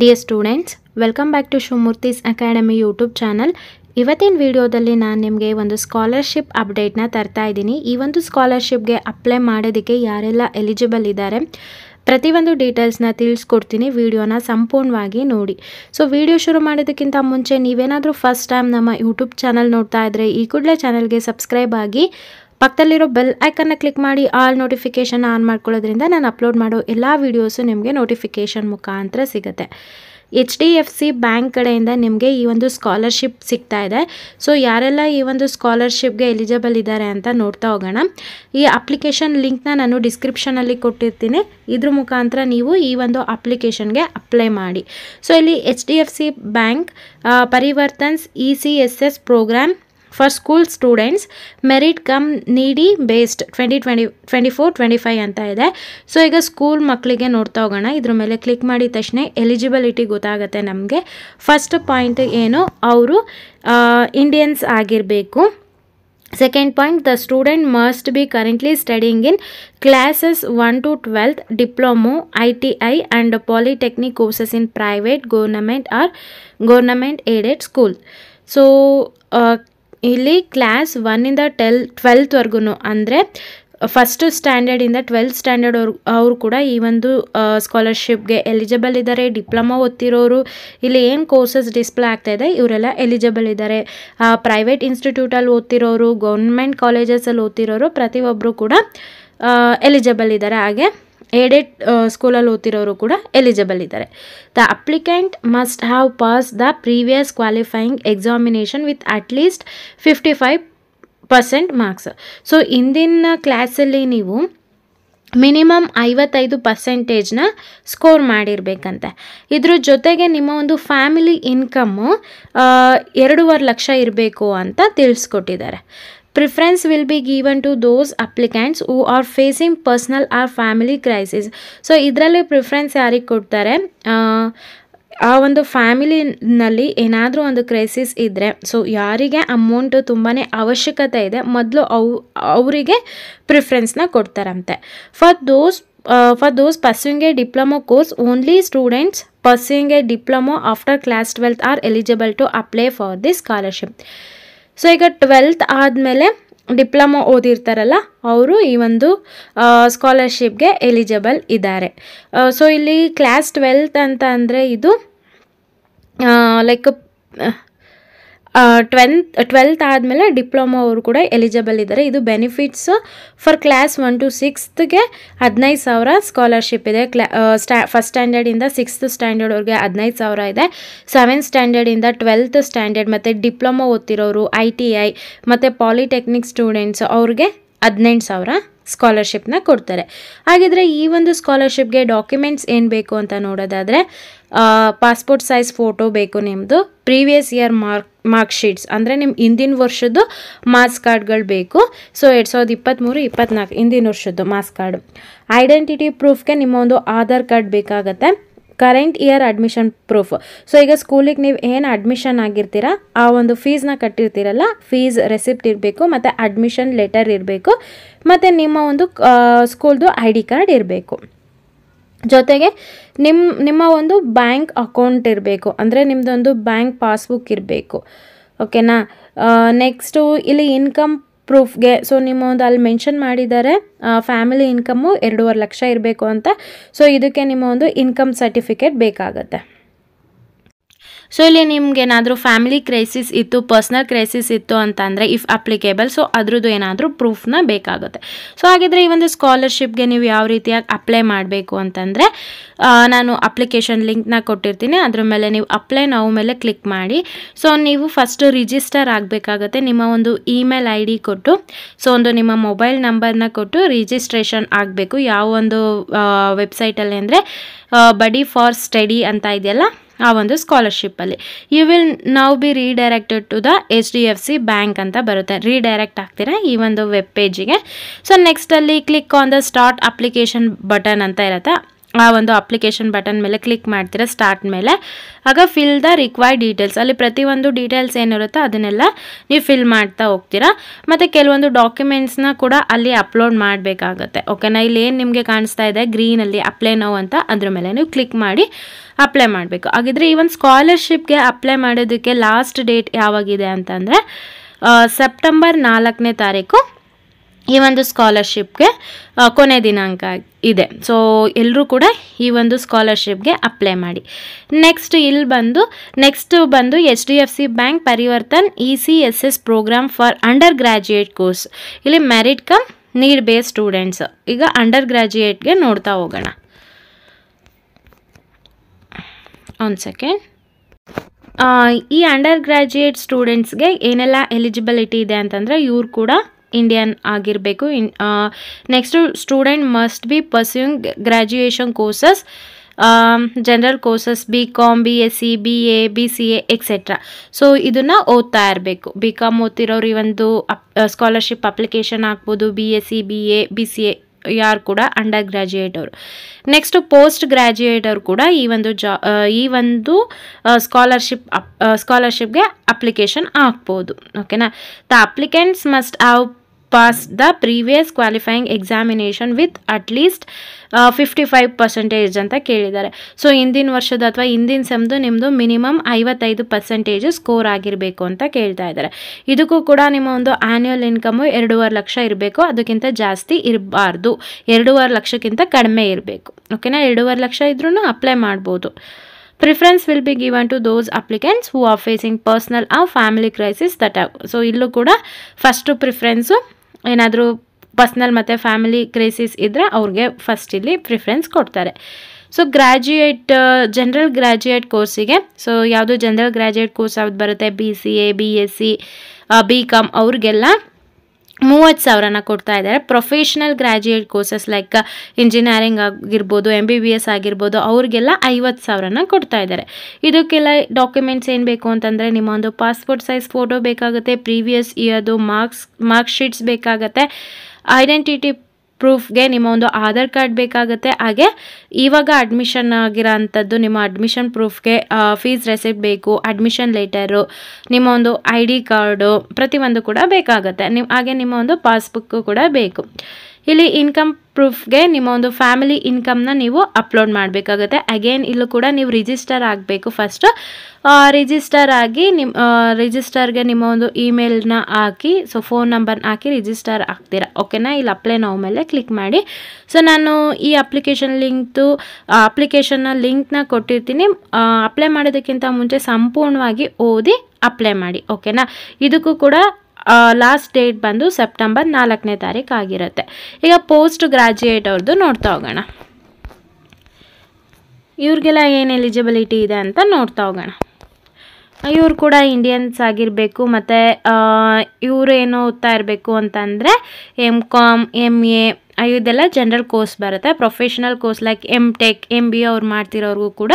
dear students welcome back to Shivamurthy's academy YouTube channel ಇವತ್ತಿನ ವಿಡಿಯೋದಲ್ಲಿ ನಾನು ನಿಮಗೆ ಒಂದು ಸ್ಕಾಲರ್ಶಿಪ್ ಅಪ್ಡೇಟ್ನ ತರ್ತಾ ಇದ್ದೀನಿ ಈ ಒಂದು ಸ್ಕಾಲರ್ಶಿಪ್ಗೆ ಅಪ್ಲೈ ಮಾಡೋದಕ್ಕೆ ಯಾರೆಲ್ಲ ಎಲಿಜಿಬಲ್ ಇದ್ದಾರೆ ಪ್ರತಿಯೊಂದು ಡೀಟೇಲ್ಸ್ನ ತಿಳಿಸ್ಕೊಡ್ತೀನಿ ವಿಡಿಯೋನ ಸಂಪೂರ್ಣವಾಗಿ ನೋಡಿ ಸೊ ವಿಡಿಯೋ ಶುರು ಮಾಡೋದಕ್ಕಿಂತ ಮುಂಚೆ ನೀವೇನಾದರೂ ಫಸ್ಟ್ ಟೈಮ್ ನಮ್ಮ ಯೂಟ್ಯೂಬ್ ಚಾನಲ್ ನೋಡ್ತಾ ಇದ್ದರೆ ಈ ಕೂಡಲೇ ಚಾನಲ್ಗೆ ಸಬ್ಸ್ಕ್ರೈಬ್ ಆಗಿ ಪಕ್ಕದಲ್ಲಿರೋ ಬೆಲ್ ಐಕನ್ನ ಕ್ಲಿಕ್ ಮಾಡಿ ಆಲ್ ನೋಟಿಫಿಕೇಷನ್ ಆನ್ ಮಾಡ್ಕೊಳ್ಳೋದ್ರಿಂದ ನಾನು ಅಪ್ಲೋಡ್ ಮಾಡೋ ಎಲ್ಲ ವೀಡಿಯೋಸು ನಿಮಗೆ ನೋಟಿಫಿಕೇಷನ್ ಮುಖಾಂತರ ಸಿಗುತ್ತೆ H D F C bank ಕಡೆಯಿಂದ ನಿಮಗೆ ಈ ಒಂದು ಸ್ಕಾಲರ್ಶಿಪ್ ಸಿಗ್ತಾ ಇದೆ ಸೊ ಯಾರೆಲ್ಲ ಈ ಒಂದು ಸ್ಕಾಲರ್ಶಿಪ್ಗೆ ಎಲಿಜಿಬಲ್ ಇದ್ದಾರೆ ಅಂತ ನೋಡ್ತಾ ಹೋಗೋಣ ಈ ಅಪ್ಲಿಕೇಶನ್ ಲಿಂಕ್ನ ನಾನು ಡಿಸ್ಕ್ರಿಪ್ಷನಲ್ಲಿ ಕೊಟ್ಟಿರ್ತೀನಿ ಇದ್ರ ಮುಖಾಂತರ ನೀವು ಈ ಒಂದು ಅಪ್ಲಿಕೇಶನ್ಗೆ ಅಪ್ಲೈ ಮಾಡಿ ಸೊ ಇಲ್ಲಿ H D F C bank Parivartan's E C S S programme for school students merit cum need based twenty twenty twenty four twenty five ಅಂತ ಇದೆ ಸೊ ಈಗ ಸ್ಕೂಲ್ ಮಕ್ಕಳಿಗೆ ನೋಡ್ತಾ ಹೋಗೋಣ ಇದ್ರ ಮೇಲೆ ಕ್ಲಿಕ್ ಮಾಡಿದ ತಕ್ಷಣ ಎಲಿಜಿಬಿಲಿಟಿ ಗೊತ್ತಾಗುತ್ತೆ ನಮಗೆ ಫಸ್ಟ್ ಪಾಯಿಂಟ್ ಏನು ಅವರು ಇಂಡಿಯನ್ಸ್ ಆಗಿರಬೇಕು second point the student must be currently studying in classes one to twelfth diploma I T I and polytechnic courses in private government or government aided school so ಇಲ್ಲಿ class ಒನ್ನಿಂದ till ಟ್ವೆಲ್ತ್ವರೆಗೂ ಅಂದರೆ first ಸ್ಟ್ಯಾಂಡರ್ಡಿಂದ twelfth standard ಅವ್ರು ಅವರು ಕೂಡ ಈ ಒಂದು ಸ್ಕಾಲರ್ಶಿಪ್ಗೆ ಎಲಿಜಿಬಲ್ ಇದ್ದಾರೆ ಡಿಪ್ಲೊಮಾ ಓದ್ತಿರೋರು ಇಲ್ಲಿ ಏನು ಕೋರ್ಸಸ್ ಡಿಸ್ಪ್ಲೇ ಇದೆ ಇವರೆಲ್ಲ ಎಲಿಜಿಬಲ್ ಇದ್ದಾರೆ ಪ್ರೈವೇಟ್ ಇನ್ಸ್ಟಿಟ್ಯೂಟಲ್ಲಿ ಓದ್ತಿರೋರು ಗೌರ್ಮೆಂಟ್ ಕಾಲೇಜಸಲ್ಲಿ ಓದ್ತಿರೋರು ಪ್ರತಿಯೊಬ್ಬರು ಕೂಡ ಎಲಿಜಿಬಲ್ ಇದ್ದಾರೆ ಹಾಗೆ ಏಡೆಡ್ ಸ್ಕೂಲಲ್ಲಿ ಓದ್ತಿರೋರು ಕೂಡ ಎಲಿಜಿಬಲ್ ಇದ್ದಾರೆ the applicant must have pass the previous qualifying examination with at least fifty five percent marks so ಇಂದಿನ ಕ್ಲಾಸಲ್ಲಿ ನೀವು ಮಿನಿಮಮ್ ಐವತ್ತೈದು ಪರ್ಸೆಂಟೇಜ್ನ ಸ್ಕೋರ್ ಮಾಡಿರಬೇಕಂತೆ ಇದ್ರ ಜೊತೆಗೆ ನಿಮ್ಮ ಒಂದು ಫ್ಯಾಮಿಲಿ ಇನ್ಕಮ್ಮು ಎರಡೂವರೆ ಲಕ್ಷ ಇರಬೇಕು ಅಂತ ತಿಳಿಸ್ಕೊಟ್ಟಿದ್ದಾರೆ Preference will be given to those applicants who are facing personal or family crisis so ಇದರಲ್ಲಿ ಪ್ರಿಫರೆನ್ಸ್ ಯಾರಿಗೆ ಕೊಡ್ತಾರೆ ಆ ಒಂದು ಫ್ಯಾಮಿಲಿನಲ್ಲಿ ಏನಾದರೂ ಒಂದು ಕ್ರೈಸಿಸ್ ಇದ್ದರೆ ಸೊ ಯಾರಿಗೆ ಅಮೌಂಟು ತುಂಬಾ ಅವಶ್ಯಕತೆ ಇದೆ ಮೊದಲು ಅವು ಅವರಿಗೆ ಪ್ರಿಫರೆನ್ಸ್ನ ಕೊಡ್ತಾರಂತೆ for those for those pursuing a diploma course only students pursuing a diploma after class twelfth are eligible to apply for this scholarship so ಈಗ ಟ್ವೆಲ್ತ್ ಆದಮೇಲೆ ಡಿಪ್ಲೊಮೊ ಓದಿರ್ತಾರಲ್ಲ ಅವರು ಈ ಒಂದು ಸ್ಕಾಲರ್ಶಿಪ್ಗೆ ಎಲಿಜಿಬಲ್ ಇದ್ದಾರೆ ಸೊ ಇಲ್ಲಿ ಕ್ಲಾಸ್ ಟ್ವೆಲ್ತ್ ಅಂತ ಅಂದರೆ ಇದು ಲೈಕ್ ಟ್ವೆಂತ್ ಟ್ವೆಲ್ತ್ ಆದಮೇಲೆ ಡಿಪ್ಲೊಮಾ ಅವರು ಕೂಡ ಎಲಿಜಿಬಲ್ ಇದ್ದಾರೆ ಇದು benefits for class one to ಸಿಕ್ಸ್ತ್ಗೆ ಹದಿನೈದು ಸಾವಿರ ಸ್ಕಾಲರ್ಶಿಪ್ ಇದೆ ಕ್ಲಾ ಸ್ಟಾ ಫಸ್ಟ್ ಸ್ಟ್ಯಾಂಡರ್ಡಿಂದ ಸಿಕ್ಸ್ತ್ ಸ್ಟ್ಯಾಂಡರ್ಡ್ ಅವ್ರಿಗೆ ಹದಿನೈದು ಸಾವಿರ ಇದೆ ಸೆವೆಂತ್ ಸ್ಟ್ಯಾಂಡರ್ಡಿಂದ ಟ್ವೆಲ್ತ್ ಸ್ಟ್ಯಾಂಡರ್ಡ್ ಮತ್ತು ಡಿಪ್ಲೊಮಾ ಓದ್ತಿರೋರು ಐ ಟಿ ಐ ಮತ್ತು ಪಾಲಿಟೆಕ್ನಿಕ್ ಸ್ಟೂಡೆಂಟ್ಸ್ ಅವ್ರಿಗೆ ಹದಿನೆಂಟು ಸಾವಿರ ಸ್ಕಾಲರ್ಶಿಪ್ನ ಕೊಡ್ತಾರೆ ಹಾಗಿದ್ರೆ ಈ ಒಂದು ಸ್ಕಾಲರ್ಶಿಪ್ಗೆ ಡಾಕ್ಯುಮೆಂಟ್ಸ್ ಏನು ಬೇಕು ಅಂತ ನೋಡೋದಾದರೆ ಪಾಸ್ಪೋರ್ಟ್ ಸೈಜ್ ಫೋಟೋ ಬೇಕು ನಿಮ್ಮದು ಪ್ರೀವಿಯಸ್ ಇಯರ್ ಮಾರ್ಕ್ ಮಾರ್ಕ್ಶೀಟ್ಸ್ ಅಂದರೆ ನಿಮ್ಮ ಹಿಂದಿನ ವರ್ಷದ್ದು ಮಾರ್ಕ್ಸ್ ಕಾರ್ಡ್ಗಳು ಬೇಕು ಸೊ ಎರಡು ಸಾವಿರದ ಇಪ್ಪತ್ತ್ಮೂರು ಇಪ್ಪತ್ತ್ನಾಲ್ಕು ಹಿಂದಿನ ವರ್ಷದ್ದು ಮಾರ್ಕ್ಸ್ ಕಾರ್ಡ್ ಐಡೆಂಟಿಟಿ ಪ್ರೂಫ್ಗೆ ನಿಮ್ಮ ಒಂದು ಆಧಾರ್ ಕಾರ್ಡ್ ಬೇಕಾಗತ್ತೆ current year admission proof so ಈಗ ಸ್ಕೂಲಿಗೆ ನೀವು ಏನು ಅಡ್ಮಿಷನ್ ಆಗಿರ್ತೀರ ಆ ಒಂದು ಫೀಸ್ನ ಕಟ್ಟಿರ್ತೀರಲ್ಲ ಫೀಸ್ ರೆಸಿಪ್ಟ್ ಇರಬೇಕು ಮತ್ತು ಅಡ್ಮಿಷನ್ ಲೆಟರ್ ಇರಬೇಕು ಮತ್ತು ನಿಮ್ಮ ಒಂದು ಸ್ಕೂಲ್ದು ಐ ಡಿ ಕಾರ್ಡ್ ಇರಬೇಕು ಜೊತೆಗೆ ನಿಮ್ಮ ನಿಮ್ಮ ಒಂದು ಬ್ಯಾಂಕ್ ಅಕೌಂಟ್ ಇರಬೇಕು ಅಂದರೆ ನಿಮ್ಮದೊಂದು ಬ್ಯಾಂಕ್ ಪಾಸ್ಬುಕ್ ಇರಬೇಕು ಓಕೆನಾ ನೆಕ್ಸ್ಟು ಇಲ್ಲಿ ಇನ್ಕಮ್ ಪ್ರೂಫ್ಗೆ ಸೊ ನಿಮ್ಮ ಒಂದು ಅಲ್ಲಿ ಮೆನ್ಷನ್ ಮಾಡಿದ್ದಾರೆ ಫ್ಯಾಮಿಲಿ ಇನ್ಕಮ್ಮು ಎರಡೂವರೆ ಲಕ್ಷ ಇರಬೇಕು ಅಂತ ಸೊ ಇದಕ್ಕೆ ನಿಮ್ಮ ಒಂದು ಇನ್ಕಮ್ ಸರ್ಟಿಫಿಕೇಟ್ ಬೇಕಾಗುತ್ತೆ ಸೊ ಇಲ್ಲಿ ನಿಮ್ಗೇನಾದರೂ ಫ್ಯಾಮಿಲಿ ಕ್ರೈಸಿಸ್ ಇತ್ತು ಪರ್ಸ್ನಲ್ ಕ್ರೈಸಿಸ್ ಇತ್ತು ಅಂತಂದರೆ ಇಫ್ ಅಪ್ಲಿಕೇಬಲ್ ಸೊ ಅದ್ರದ್ದು ಏನಾದರೂ ಪ್ರೂಫ್ನ ಬೇಕಾಗುತ್ತೆ ಸೊ ಹಾಗಿದ್ರೆ ಈ ಒಂದು ಸ್ಕಾಲರ್ಶಿಪ್ಗೆ ನೀವು ಯಾವ ರೀತಿಯಾಗಿ ಅಪ್ಲೈ ಮಾಡಬೇಕು ಅಂತಂದರೆ ನಾನು ಅಪ್ಲಿಕೇಶನ್ ಲಿಂಕ್ನ ಕೊಟ್ಟಿರ್ತೀನಿ ಅದ್ರ ಮೇಲೆ ನೀವು ಅಪ್ಲೈ ನಾವು ಮೇಲೆ ಕ್ಲಿಕ್ ಮಾಡಿ ಸೊ ನೀವು ಫಸ್ಟ್ ರಿಜಿಸ್ಟರ್ ಆಗಬೇಕಾಗತ್ತೆ ನಿಮ್ಮ ಒಂದು ಇಮೇಲ್ ಐ ಡಿ ಕೊಟ್ಟು ಸೊ ಒಂದು ನಿಮ್ಮ ಮೊಬೈಲ್ ನಂಬರ್ನ ಕೊಟ್ಟು ರಿಜಿಸ್ಟ್ರೇಷನ್ ಆಗಬೇಕು ಯಾವ ಒಂದು ವೆಬ್ಸೈಟಲ್ಲಿ ಅಂದರೆ ಬಡಿ ಫಾರ್ ಸ್ಟಡಿ ಅಂತ ಇದೆಯಲ್ಲ ಆ ಒಂದು ಸ್ಕಾಲರ್ಶಿಪ್ಪಲ್ಲಿ ಯು ವಿಲ್ ನಾವು be redirected to the H D F C bank ಅಂತ ಬರುತ್ತೆ ರೀಡೈರೆಕ್ಟ್ ಆಗ್ತೀರಾ ಈ ಒಂದು ವೆಬ್ ಪೇಜಿಗೆ ಸೊ ನೆಕ್ಸ್ಟಲ್ಲಿ click on the start application button ಅಂತ ಇರುತ್ತೆ ಆ ಒಂದು ಅಪ್ಲಿಕೇಶನ್ ಬಟನ್ ಮೇಲೆ ಕ್ಲಿಕ್ ಮಾಡ್ತೀರಾ ಸ್ಟಾರ್ಟ್ ಮೇಲೆ ಆಗ ಫಿಲ್ ದ ರಿಕ್ವೈರ್ಡ್ ಡೀಟೇಲ್ಸ್ ಅಲ್ಲಿ ಪ್ರತಿಯೊಂದು ಡೀಟೇಲ್ಸ್ ಏನಿರುತ್ತೋ ಅದನ್ನೆಲ್ಲ ನೀವು ಫಿಲ್ ಮಾಡ್ತಾ ಹೋಗ್ತೀರಾ ಮತ್ತು ಕೆಲವೊಂದು ಡಾಕ್ಯುಮೆಂಟ್ಸ್ನ ಕೂಡ ಅಲ್ಲಿ ಅಪ್ಲೋಡ್ ಮಾಡಬೇಕಾಗುತ್ತೆ ಓಕೆನಾ ಇಲ್ಲಿ ಏನು ನಿಮಗೆ ಕಾಣಿಸ್ತಾ ಇದೆ ಗ್ರೀನಲ್ಲಿ ಅಪ್ಲೈ ನೋ ಅಂತ ಅದ್ರ ಮೇಲೆ ನೀವು ಕ್ಲಿಕ್ ಮಾಡಿ ಅಪ್ಲೈ ಮಾಡಬೇಕು ಹಾಗಿದ್ರೆ ಈ ಒಂದು ಸ್ಕಾಲರ್ಶಿಪ್ಗೆ ಅಪ್ಲೈ ಮಾಡೋದಕ್ಕೆ ಲಾಸ್ಟ್ ಡೇಟ್ ಯಾವಾಗಿದೆ ಅಂತಂದರೆ ಸೆಪ್ಟೆಂಬರ್ ನಾಲ್ಕನೇ ತಾರೀಕು ಈ ಒಂದು ಸ್ಕಾಲರ್ಶಿಪ್ಗೆ ಕೊನೆ ದಿನಾಂಕ ಇದೆ ಸೊ ಎಲ್ಲರೂ ಕೂಡ ಈ ಒಂದು ಸ್ಕಾಲರ್ಶಿಪ್ಗೆ ಅಪ್ಲೈ ಮಾಡಿ ನೆಕ್ಸ್ಟ್ ಇಲ್ಲಿ ಬಂದು ನೆಕ್ಸ್ಟ್ ಬಂದು H D F C bank Parivartan E C S S programme for undergraduate course ಇಲ್ಲಿ merit cum need base students ಈಗ ಅಂಡರ್ ಗ್ರ್ಯಾಜುಯೇಟ್ಗೆ ನೋಡ್ತಾ ಹೋಗೋಣ ಒಂದು ಸೆಕೆಂಡ್ ಈ ಅಂಡರ್ ಗ್ರ್ಯಾಜುಯೇಟ್ ಸ್ಟೂಡೆಂಟ್ಸ್ಗೆ ಏನೆಲ್ಲ ಎಲಿಜಿಬಿಲಿಟಿ ಇದೆ ಅಂತಂದರೆ ಇವ್ರು ಕೂಡ ಇಂಡಿಯನ್ ಆಗಿರಬೇಕು in next student must be pursuing graduation courses general courses B com B S C B A B C A etcetera so ಇದನ್ನು ಓದ್ತಾ ಇರಬೇಕು ಬಿ ಕಾಮ್ ಓದ್ತಿರೋರು ಈ ಒಂದು ಅಪ್ ಸ್ಕಾಲರ್ಶಿಪ್ ಅಪ್ಲಿಕೇಶನ್ ಹಾಕ್ಬೋದು B S C B A B C A ಯಾರು ಕೂಡ ಅಂಡರ್ ಗ್ರ್ಯಾಜುಯೇಟ್ ಅವರು ನೆಕ್ಸ್ಟು ಪೋಸ್ಟ್ ಗ್ರ್ಯಾಜುಯೇಟ್ ಅವರು ಕೂಡ ಈ ಒಂದು ಜಾ ಈ ಒಂದು ಸ್ಕಾಲರ್ಶಿಪ್ ಅಪ್ ಸ್ಕಾಲರ್ಶಿಪ್ಗೆ ಅಪ್ಲಿಕೇಶನ್ ಹಾಕ್ಬೋದು ಓಕೆನಾ the applicants must have passed the previous qualifying examination with at least fifty five percentage ಅಂತ ಕೇಳಿದ್ದಾರೆ ಸೊ ಹಿಂದಿನ ವರ್ಷದ ಅಥವಾ ಹಿಂದಿನ ಸೆಮ್ದು ನಿಮ್ಮದು ಮಿನಿಮಮ್ ಐವತ್ತೈದು ಪರ್ಸೆಂಟೇಜ್ ಸ್ಕೋರ್ ಆಗಿರಬೇಕು ಅಂತ ಕೇಳ್ತಾ ಇದ್ದಾರೆ ಇದಕ್ಕೂ ಕೂಡ ನಿಮ್ಮ ಒಂದು ಆ್ಯನ್ಯುಯಲ್ ಇನ್ಕಮು ಎರಡೂವರೆ ಲಕ್ಷ ಇರಬೇಕು ಅದಕ್ಕಿಂತ ಜಾಸ್ತಿ ಇರಬಾರ್ದು ಎರಡೂವರೆ ಲಕ್ಷಕ್ಕಿಂತ ಕಡಿಮೆ ಇರಬೇಕು ಓಕೆನಾ ಎರಡೂವರೆ ಲಕ್ಷ ಇದ್ರೂ ಅಪ್ಲೈ ಮಾಡ್ಬೋದು preference will be given to those applicants who are facing personal ah family crisis that so ಇಲ್ಲೂ ಕೂಡ ಫಸ್ಟು ಪ್ರಿಫರೆನ್ಸು ಏನಾದರೂ ಪರ್ಸ್ನಲ್ ಮತ್ತು ಫ್ಯಾಮಿಲಿ ಕ್ರೈಸಿಸ್ ಇದ್ದರೆ ಅವ್ರಿಗೆ ಫಸ್ಟ್ ಇಲ್ಲಿ ಪ್ರಿಫರೆನ್ಸ್ ಕೊಡ್ತಾರೆ ಸೊ ಗ್ರ್ಯಾಜುಯೇಟ್ ಜನರಲ್ ಗ್ರ್ಯಾಜುಯೇಟ್ ಕೋರ್ಸಿಗೆ ಸೊ ಯಾವುದು ಜನರಲ್ ಗ್ರ್ಯಾಜುಯೇಟ್ ಕೋರ್ಸ್ ಯಾವ್ದು ಬರುತ್ತೆ B C A B S C B com ಅವ್ರಿಗೆಲ್ಲ ಮೂವತ್ತು ಸಾವಿರನ ಕೊಡ್ತಾ ಇದ್ದಾರೆ professional graduate courses like engineering ಆಗಿರ್ಬೋದು ಎಮ್ ಬಿ ಬಿ ಎಸ್ ಆಗಿರ್ಬೋದು ಅವ್ರಿಗೆಲ್ಲ ಐವತ್ತು ಸಾವಿರನ ಕೊಡ್ತಾ ಇದ್ದಾರೆ ಇದಕ್ಕೆಲ್ಲ ಡಾಕ್ಯುಮೆಂಟ್ಸ್ ಏನು ಬೇಕು ಅಂತಂದರೆ ನಿಮ್ಮ ಒಂದು ಪಾಸ್ಪೋರ್ಟ್ ಸೈಜ್ ಫೋಟೋ ಬೇಕಾಗುತ್ತೆ ಪ್ರೀವಿಯಸ್ ಇಯರ್ದು ಮಾರ್ಕ್ಸ್ ಮಾರ್ಕ್ಶೀಟ್ಸ್ ಬೇಕಾಗುತ್ತೆ ಐಡೆಂಟಿಟಿ ಪ್ರೂಫ್ಗೆ ನಿಮ್ಮ ಒಂದು ಆಧಾರ್ ಕಾರ್ಡ್ ಬೇಕಾಗುತ್ತೆ ಹಾಗೆ ಇವಾಗ ಅಡ್ಮಿಷನ್ ಆಗಿರೋ ಅಂಥದ್ದು ನಿಮ್ಮ ಅಡ್ಮಿಷನ್ ಪ್ರೂಫ್ಗೆ ಫೀಸ್ ರೆಸಿಪ್ಟ್ ಬೇಕು ಅಡ್ಮಿಷನ್ ಲೆಟರು ನಿಮ್ಮ ಒಂದು ಐ ಡಿ ಕಾರ್ಡು ಪ್ರತಿಯೊಂದು ಕೂಡ ಬೇಕಾಗುತ್ತೆ ನಿಮ್ಮ ಹಾಗೆ ನಿಮ್ಮ ಒಂದು ಪಾಸ್ಬುಕ್ಕು ಕೂಡ ಬೇಕು ಇಲ್ಲಿ ಇನ್ಕಮ್ ಪ್ರೂಫ್ಗೆ ನಿಮ್ಮ ಒಂದು ಫ್ಯಾಮಿಲಿ ಇನ್ಕಮ್ನ ನೀವು ಅಪ್ಲೋಡ್ ಮಾಡಬೇಕಾಗುತ್ತೆ ಅಗೇನ್ ಇಲ್ಲೂ ಕೂಡ ನೀವು ರಿಜಿಸ್ಟರ್ ಆಗಬೇಕು ಫಸ್ಟು ರಿಜಿಸ್ಟರ್ ಆಗಿ ನಿಮ್ಮ ರಿಜಿಸ್ಟರ್ಗೆ ನಿಮ್ಮ ಒಂದು ಇಮೇಲ್ನ ಹಾಕಿ ಸೊ ಫೋನ್ ನಂಬರ್ನ ಹಾಕಿ ರಿಜಿಸ್ಟರ್ ಆಗ್ತೀರಾ ಓಕೆನಾ ಇಲ್ಲಿ ಅಪ್ಲೈ ನಾವು ಮೇಲೆ ಕ್ಲಿಕ್ ಮಾಡಿ ಸೊ ನಾನು ಈ ಅಪ್ಲಿಕೇಶನ್ ಲಿಂಕ್ದು ಅಪ್ಲಿಕೇಶನ್ನ ಲಿಂಕ್ನ ಕೊಟ್ಟಿರ್ತೀನಿ ಅಪ್ಲೈ ಮಾಡೋದಕ್ಕಿಂತ ಮುಂಚೆ ಸಂಪೂರ್ಣವಾಗಿ ಓದಿ ಅಪ್ಲೈ ಮಾಡಿ ಓಕೆನಾ ಇದಕ್ಕೂ ಕೂಡ ಲಾಸ್ಟ್ ಡೇಟ್ ಬಂದು ಸೆಪ್ಟೆಂಬರ್ ನಾಲ್ಕನೇ ತಾರೀಕು ಆಗಿರುತ್ತೆ ಈಗ ಪೋಸ್ಟ್ ಗ್ರಾಜ್ಯುಯೇಟ್ ಅವ್ರದ್ದು ನೋಡ್ತಾ ಹೋಗೋಣ ಇವ್ರಿಗೆಲ್ಲ ಏನು ಎಲಿಜಿಬಿಲಿಟಿ ಇದೆ ಅಂತ ನೋಡ್ತಾ ಹೋಗೋಣ ಇವರು ಕೂಡ ಇಂಡಿಯನ್ಸ್ ಆಗಿರಬೇಕು ಮತ್ತು ಇವರು ಏನು ಓದ್ತಾ ಇರಬೇಕು ಅಂತಂದರೆ ಎಮ್ ಕಾಮ್ ಎಮ್ ಎ ಇದೆಲ್ಲ ಜನರಲ್ ಕೋರ್ಸ್ ಬರುತ್ತೆ professional course like M tech M B A ಅವ್ರು ಮಾಡ್ತಿರೋರ್ಗೂ ಕೂಡ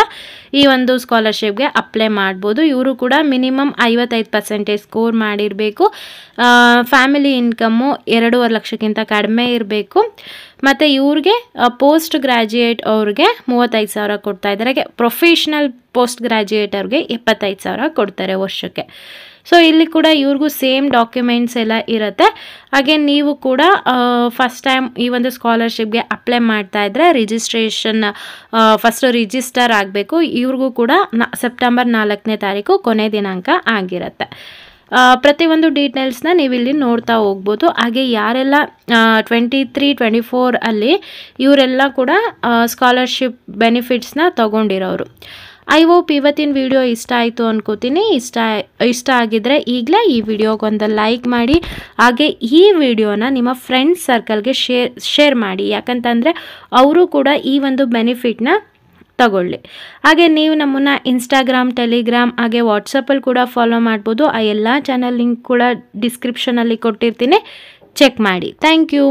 ಈ ಒಂದು ಸ್ಕಾಲರ್ಶಿಪ್ಗೆ ಅಪ್ಲೈ ಮಾಡ್ಬೋದು ಇವರು ಕೂಡ ಮಿನಿಮಮ್ ಐವತ್ತೈದು ಪರ್ಸೆಂಟೇಜ್ ಸ್ಕೋರ್ ಮಾಡಿರಬೇಕು ಫ್ಯಾಮಿಲಿ ಇನ್ಕಮ್ಮು ಎರಡೂವರೆ ಲಕ್ಷಕ್ಕಿಂತ ಕಡಿಮೆ ಇರಬೇಕು ಮತ್ತು ಇವ್ರಿಗೆ ಪೋಸ್ಟ್ ಗ್ರ್ಯಾಜುಯೇಟ್ ಅವ್ರಿಗೆ ಮೂವತ್ತೈದು ಸಾವಿರ ಕೊಡ್ತಾ ಇದ್ದಾರೆ ಹಾಗೆ ಪ್ರೊಫೆಷ್ನಲ್ ಪೋಸ್ಟ್ ಗ್ರ್ಯಾಜುಯೇಟ್ ಅವ್ರಿಗೆ ಎಪ್ಪತ್ತೈದು ಸಾವಿರ ಕೊಡ್ತಾರೆ ವರ್ಷಕ್ಕೆ ಸೊ ಇಲ್ಲಿ ಕೂಡ ಇವ್ರಿಗೂ ಸೇಮ್ ಡಾಕ್ಯುಮೆಂಟ್ಸ್ ಎಲ್ಲ ಇರುತ್ತೆ ಹಾಗೆ ನೀವು ಕೂಡ ಫಸ್ಟ್ ಟೈಮ್ ಈ ಒಂದು ಸ್ಕಾಲರ್ಶಿಪ್ಗೆ ಅಪ್ಲೈ ಮಾಡ್ತಾ ಇದ್ದರೆ ರಿಜಿಸ್ಟ್ರೇಷನ್ ಫಸ್ಟು ರಿಜಿಸ್ಟರ್ ಆಗಬೇಕು ಇವ್ರಿಗೂ ಕೂಡ ಸೆಪ್ಟೆಂಬರ್ ನಾಲ್ಕನೇ ತಾರೀಕು ಕೊನೆ ದಿನಾಂಕ ಆಗಿರುತ್ತೆ ಪ್ರತಿಯೊಂದು ಡೀಟೇಲ್ಸ್ನ ನೀವಿಲ್ಲಿ ನೋಡ್ತಾ ಹೋಗ್ಬೋದು ಹಾಗೆ ಯಾರೆಲ್ಲ ಟ್ವೆಂಟಿ ತ್ರೀ ಟ್ವೆಂಟಿ ಫೋರ್ ಅಲ್ಲಿ ಇವರೆಲ್ಲ ಕೂಡ ಸ್ಕಾಲರ್ಶಿಪ್ ಬೆನಿಫಿಟ್ಸ್ನ ತೊಗೊಂಡಿರೋರು ಐ ಹೋಪ್ ಇವತ್ತಿನ ವಿಡಿಯೋ ಇಷ್ಟ ಆಯಿತು ಅನ್ಕೋತೀನಿ ಇಷ್ಟ ಇಷ್ಟ ಆಗಿದ್ರೆ ಈಗಲೇ ಈ ವಿಡಿಯೋಗೊಂದು ಲೈಕ್ ಮಾಡಿ ಹಾಗೆ ಈ ವಿಡಿಯೋನ ನಿಮ್ಮ ಫ್ರೆಂಡ್ಸ್ ಸರ್ಕಲ್ಗೆ ಶೇರ್ ಶೇರ್ ಮಾಡಿ ಯಾಕಂತಂದರೆ ಅವರು ಕೂಡ ಈ ಒಂದು ಬೆನಿಫಿಟ್ನ ತಗೊಳ್ಳಿ ಹಾಗೆ ನೀವು ನಮ್ಮನ್ನು ಇನ್ಸ್ಟಾಗ್ರಾಮ್ ಟೆಲಿಗ್ರಾಮ್ ಹಾಗೆ ವಾಟ್ಸಪ್ಪಲ್ಲಿ ಕೂಡ ಫಾಲೋ ಮಾಡ್ಬೋದು ಆ ಎಲ್ಲ ಚಾನಲ್ ಲಿಂಕ್ ಕೂಡ ಡಿಸ್ಕ್ರಿಪ್ಷನಲ್ಲಿ ಕೊಟ್ಟಿರ್ತೀನಿ ಚೆಕ್ ಮಾಡಿ ಥ್ಯಾಂಕ್ ಯು